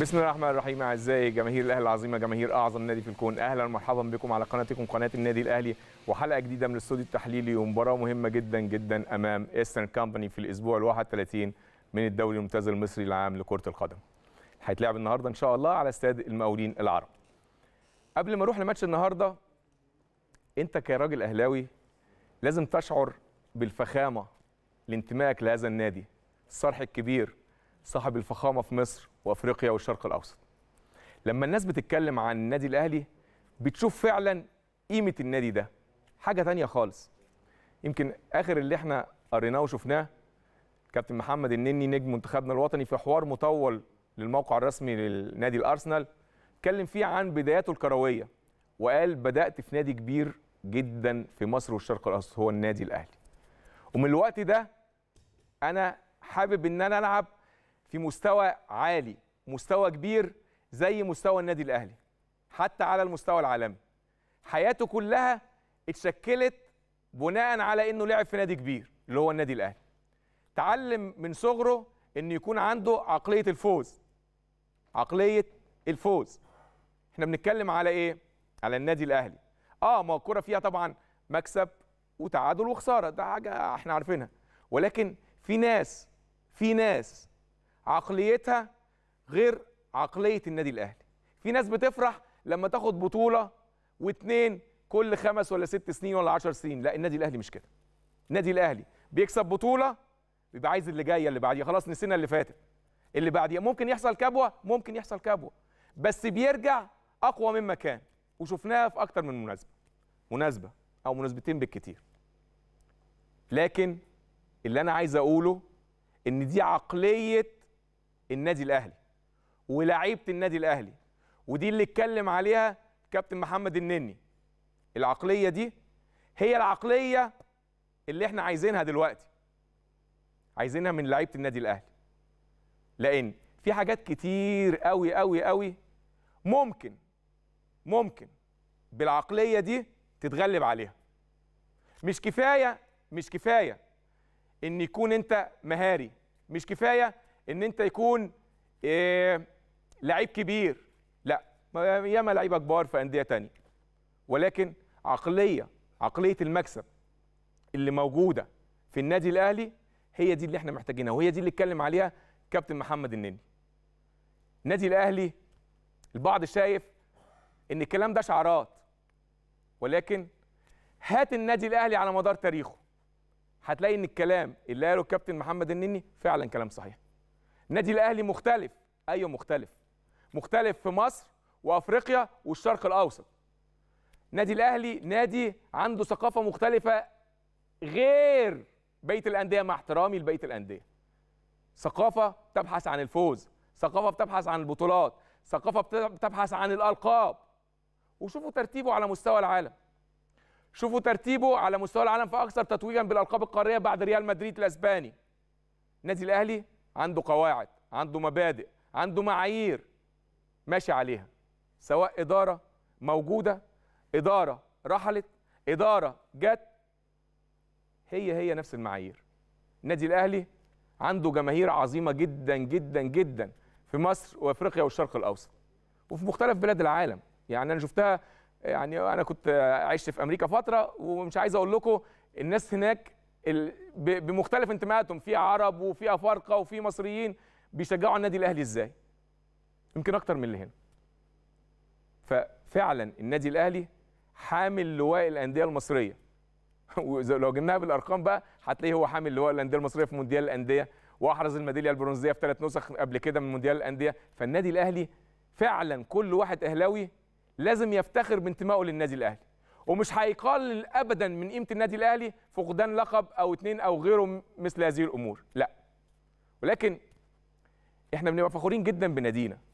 بسم الله الرحمن الرحيم اعزائي جماهير الاهلي العظيمه جماهير اعظم نادي في الكون اهلا ومرحبا بكم على قناتكم قناه النادي الاهلي وحلقه جديده من الاستوديو التحليلي ومباراه مهمه جدا جدا امام ايسترن كامباني في الاسبوع ال 31 من الدوري الممتاز المصري العام لكره القدم. هيتلعب النهارده ان شاء الله على استاد المقاولين العرب. قبل ما اروح لماتش النهارده انت كراجل اهلاوي لازم تشعر بالفخامه لانتمائك لهذا النادي الصرح الكبير صاحب الفخامه في مصر وافريقيا والشرق الاوسط لما الناس بتتكلم عن النادي الاهلي بتشوف فعلا قيمه النادي ده حاجه تانية خالص يمكن اخر اللي احنا قريناه وشفناه كابتن محمد النني نجم منتخبنا الوطني في حوار مطول للموقع الرسمي لنادي الارسنال اتكلم فيه عن بداياته الكرويه وقال بدات في نادي كبير جدا في مصر والشرق الاوسط هو النادي الاهلي ومن الوقت ده انا حابب ان انا العب في مستوى عالي مستوى كبير زي مستوى النادي الاهلي حتى على المستوى العالمي حياته كلها اتشكلت بناء على انه لعب في نادي كبير اللي هو النادي الاهلي تعلم من صغره انه يكون عنده عقليه الفوز عقليه الفوز احنا بنتكلم على ايه على النادي الاهلي اه ما الكوره فيها طبعا مكسب وتعادل وخساره ده حاجه احنا عارفينها ولكن في ناس في ناس عقليتها غير عقليه النادي الاهلي في ناس بتفرح لما تاخد بطوله واتنين كل خمس ولا ست سنين ولا عشر سنين لا النادي الاهلي مش كده النادي الاهلي بيكسب بطوله بيبقى عايز اللي جايه اللي بعديها خلاص نسينا اللي فاتت اللي بعديها ممكن يحصل كبوه ممكن يحصل كبوه بس بيرجع اقوى مما كان وشفناها في اكتر من مناسبه مناسبه او مناسبتين بالكتير لكن اللي انا عايز اقوله ان دي عقليه النادي الاهلي ولاعيبه النادي الاهلي ودي اللي اتكلم عليها كابتن محمد النني العقليه دي هي العقليه اللي احنا عايزينها دلوقتي عايزينها من لعيبه النادي الاهلي لان في حاجات كتير قوي قوي قوي ممكن ممكن بالعقليه دي تتغلب عليها مش كفايه مش كفايه ان يكون انت مهاري مش كفايه ان انت يكون آه، لعيب كبير لا ياما لعيبه كبار في انديه تانية ولكن عقليه عقليه المكسب اللي موجوده في النادي الاهلي هي دي اللي احنا محتاجينها وهي دي اللي اتكلم عليها كابتن محمد النني النادي الاهلي البعض شايف ان الكلام ده شعارات ولكن هات النادي الاهلي على مدار تاريخه هتلاقي ان الكلام اللي قاله الكابتن محمد النني فعلا كلام صحيح النادي الاهلي مختلف ايوه مختلف مختلف في مصر وافريقيا والشرق الاوسط النادي الاهلي نادي عنده ثقافه مختلفه غير بيت الانديه مع احترامي لبيت الانديه ثقافه تبحث عن الفوز ثقافه بتبحث عن البطولات ثقافه بتبحث عن الالقاب وشوفوا ترتيبه على مستوى العالم شوفوا ترتيبه على مستوى العالم في اكثر تتويجا بالالقاب القاريه بعد ريال مدريد الاسباني النادي الاهلي عنده قواعد عنده مبادئ عنده معايير ماشي عليها سواء إدارة موجودة إدارة رحلت إدارة جت هي هي نفس المعايير النادي الأهلي عنده جماهير عظيمة جدا جدا جدا في مصر وأفريقيا والشرق الأوسط وفي مختلف بلاد العالم يعني أنا شفتها يعني أنا كنت عشت في أمريكا فترة ومش عايز أقول لكم الناس هناك بمختلف انتماءاتهم في عرب وفي افارقه وفي مصريين بيشجعوا النادي الاهلي ازاي؟ يمكن اكتر من اللي هنا. ففعلا النادي الاهلي حامل لواء الانديه المصريه. ولو جبناها بالارقام بقى هتلاقيه هو حامل لواء الانديه المصريه في مونديال الانديه واحرز الميداليه البرونزيه في ثلاث نسخ قبل كده من مونديال الانديه، فالنادي الاهلي فعلا كل واحد اهلاوي لازم يفتخر بانتمائه للنادي الاهلي. ومش هيقلل ابدا من قيمه النادي الاهلي فقدان لقب او اتنين او غيره مثل هذه الامور لا ولكن احنا بنبقى فخورين جدا بنادينا